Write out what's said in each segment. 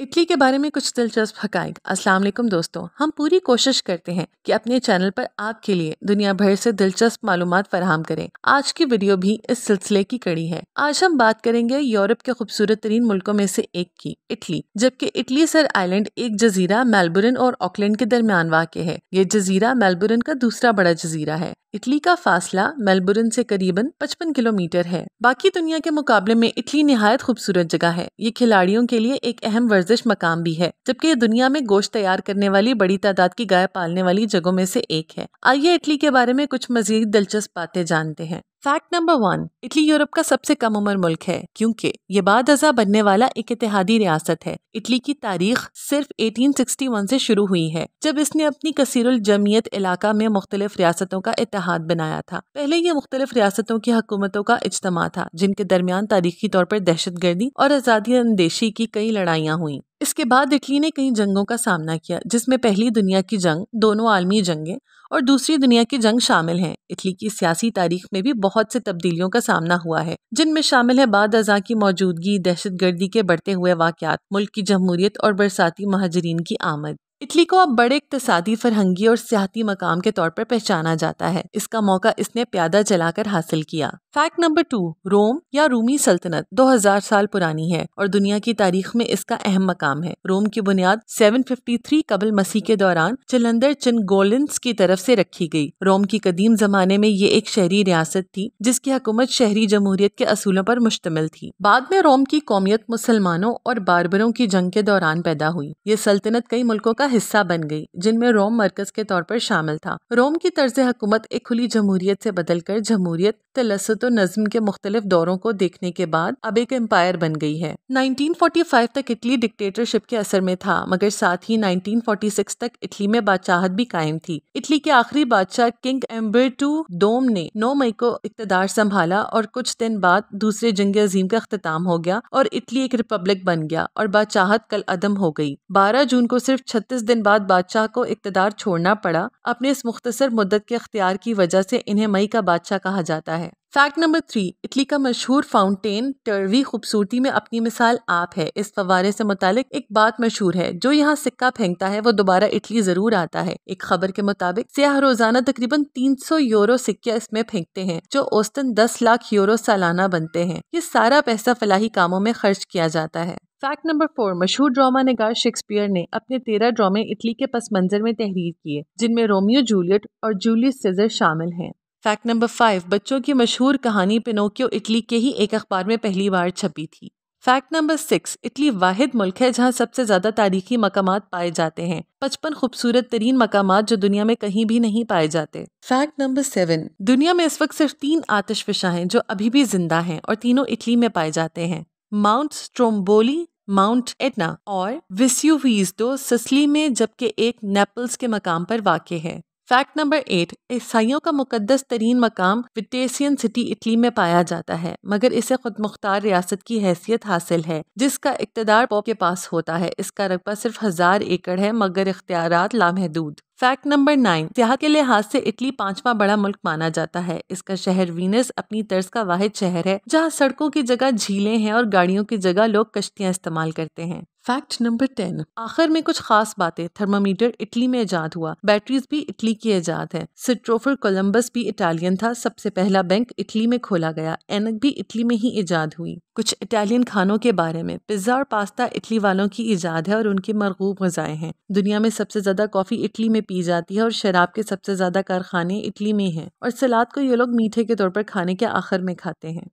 Italy के बारे में कुछ दिलचस्प हकायक अस्सलाम वालेकुम दोस्तों हम पूरी कोशिश करते हैं कि अपने चैनल पर आपके लिए दुनिया भर से दिलचस्प मालूम फराहम करें आज की वीडियो भी इस सिलसिले की कड़ी है आज हम बात करेंगे यूरोप के खूबसूरत तरीन मुल्कों में से एक की इटली जबकि इटली सर आइलैंड एक जजीरा मेलबोर्न और ऑकलैंड के दरमियान वाक़ है ये जजीरा मेलबोर्न का दूसरा बड़ा जजीरा है इटली का फासला मेलबर्न से करीबन 55 किलोमीटर है बाकी दुनिया के मुकाबले में इटली नहायत खूबसूरत जगह है ये खिलाड़ियों के लिए एक अहम वर्जिश मकाम भी है जबकि ये दुनिया में गोश्त तैयार करने वाली बड़ी तादाद की गाय पालने वाली जगहों में से एक है आइए इटली के बारे में कुछ मजीद दिलचस्प बातें जानते हैं fact number one Italy Europe का सबसे कम उम्र मुल्क है क्योंकि ये बाद अजा बनने वाला एक इतिहादी रियासत है इटली की तारीख सिर्फ 1861 से शुरू हुई है जब इसने अपनी कसीरुल जमीयत इलाका में मुख्तलिफ रियासतों का इतिहाद बनाया था पहले ये मुख्तलिफ रियासतों की हुकूमतों का इज्तम था जिनके दरमियान तारीखी तौर पर दहशत गर्दी और आज़ादी अंदेशी की कई लड़ाइयाँ हुई इसके बाद इटली ने कई जंगों का सामना किया जिसमें पहली दुनिया की जंग दोनों आलमी जंगें और दूसरी दुनिया की जंग शामिल हैं इटली की सियासी तारीख में भी बहुत से तब्दीलियों का सामना हुआ है जिनमें शामिल है बाद अजा की मौजूदगी दहशत गर्दी के बढ़ते हुए वाकत मुल्क की जमहूरियत और बरसाती महाजरीन की आमद इटली को अब बड़े इकतसादी फरहंगी और सियाती मकाम के तौर पर पहचाना जाता है इसका मौका इसने प्यादा चलाकर हासिल किया फैक्ट नंबर टू रोम या रूमी सल्तनत 2000 साल पुरानी है और दुनिया की तारीख में इसका अहम मकाम है रोम की बुनियाद 753 कबल मसीह के दौरान चिन चनगोलिन्स की तरफ से रखी गई रोम की कदीम जमाने में ये एक शहरी रियासत थी जिसकी हुकूमत शहरी जमहूरियत के असूलों पर मुश्तमिल थी बाद में रोम की कौमियत मुसलमानों और बारबरों की जंग के दौरान पैदा हुई ये सल्तनत कई मुल्कों का हिस्सा बन गई जिनमें रोम मरकज के तौर पर शामिल था रोम की तर्ज हुकूमत एक खुली जमहूरियत से बदलकर जमहूरियत तलसत नज्म के मुख्तलिफ दौरों को देखने के बाद अब एक एम्पायर बन गई है 1945 तक इटली डिक्टेटरशिप के असर में था मगर साथ ही 1946 तक इटली में बादशाहत भी कायम थी इटली के आखिरी बादशाह किंग एम्बर्टू डोम ने 9 मई को इकतदार संभाला और कुछ दिन बाद दूसरे जंग अजीम का अख्ताम हो गया और इटली एक रिपब्लिक बन गया और बादशाहत कल अदम हो गई बारह जून को सिर्फ छत्तीस पच्चीस दिन बाद बादशाह को इकतदार छोड़ना पड़ा अपने इस मुख्तसर मुद्दत के अख्तियार की वजह से इन्हें मई का बादशाह कहा जाता है फैक्ट नंबर थ्री इटली का मशहूर फाउंटेन टर्वी खूबसूरती में अपनी मिसाल आप है इस फवारे से मुतालिक एक बात मशहूर है जो यहाँ सिक्का फेंकता है वो दोबारा इटली जरूर आता है एक खबर के मुताबिक सियाह रोजाना तकरीबन 300 यूरो सिक्के इसमें फेंकते हैं जो औस्तन 10 लाख यूरो सालाना बनते हैं ये सारा पैसा फलाही कामों में खर्च किया जाता है फैक्ट नंबर फोर मशहूर ड्रामा नगार शेक्सपियर ने अपने तेरह ड्रामे इटली के पस मंजर में तहरीर किए जिनमें रोमियो जूलियट और जूलियस सेजर शामिल हैं फैक्ट नंबर फाइव बच्चों की मशहूर कहानी पिनोकियो इटली के ही एक अखबार में पहली बार छपी थी फैक्ट नंबर सिक्स इटली वाहिद मुल्क है जहाँ सबसे ज़्यादा तारीखी मकाम पाए जाते हैं पचपन खूबसूरत तरीन मकाम जो दुनिया में कहीं भी नहीं पाए जाते फैक्ट नंबर सेवन दुनिया में इस वक्त सिर्फ तीन आतशफिशा हैं जो अभी भी जिंदा हैं और तीनों इटली में पाए जाते हैं माउंट स्ट्रोम्बोली माउंट एटना और विस्यूवीज दो सिसली में जबकि एक नेपल्स के मकाम पर वाक़ है फैक्ट नंबर एट ईसाइयों का मुकदस तरीन मकाम विटेसियन सिटी इटली में पाया जाता है मगर इसे खुद मुख्तार रियासत की हैसियत हासिल है जिसका इकतदार पॉप के पास होता है इसका रकबा सिर्फ हजार एकड़ है मगर इख्तियार लामहदूद फैक्ट नंबर नाइन सियाहत के लिहाज से इटली पांचवा बड़ा मुल्क माना जाता है इसका शहर वीनस अपनी तर्ज का वाहिद शहर है जहाँ सड़कों की जगह झीलें हैं और गाड़ियों की जगह लोग कश्तियाँ इस्तेमाल करते हैं फैक्ट नंबर टेन आखिर में कुछ खास बातें थर्मामीटर इटली में ईजाद हुआ बैटरीज भी इटली की ईजाद है सिट्रोफर कोलम्बस भी इटालियन था सबसे पहला बैंक इटली में खोला गया एनक भी इटली में ही ईजाद हुई कुछ इटालियन खानों के बारे में पिज्ज़ा और पास्ता इटली वालों की ईजाद है और उनकी मरगूब गजाए हैं दुनिया में सबसे ज़्यादा कॉफ़ी इटली में पी जाती है और शराब के सबसे ज़्यादा कारखाने इटली में हैं और सलाद को ये लोग मीठे के तौर पर खाने के आखिर में खाते हैं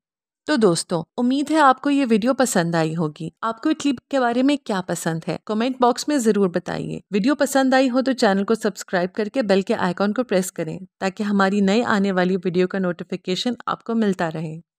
तो दोस्तों उम्मीद है आपको ये वीडियो पसंद आई होगी आपको इटली के बारे में क्या पसंद है कमेंट बॉक्स में जरूर बताइए वीडियो पसंद आई हो तो चैनल को सब्सक्राइब करके बेल के आइकॉन को प्रेस करें ताकि हमारी नई आने वाली वीडियो का नोटिफिकेशन आपको मिलता रहे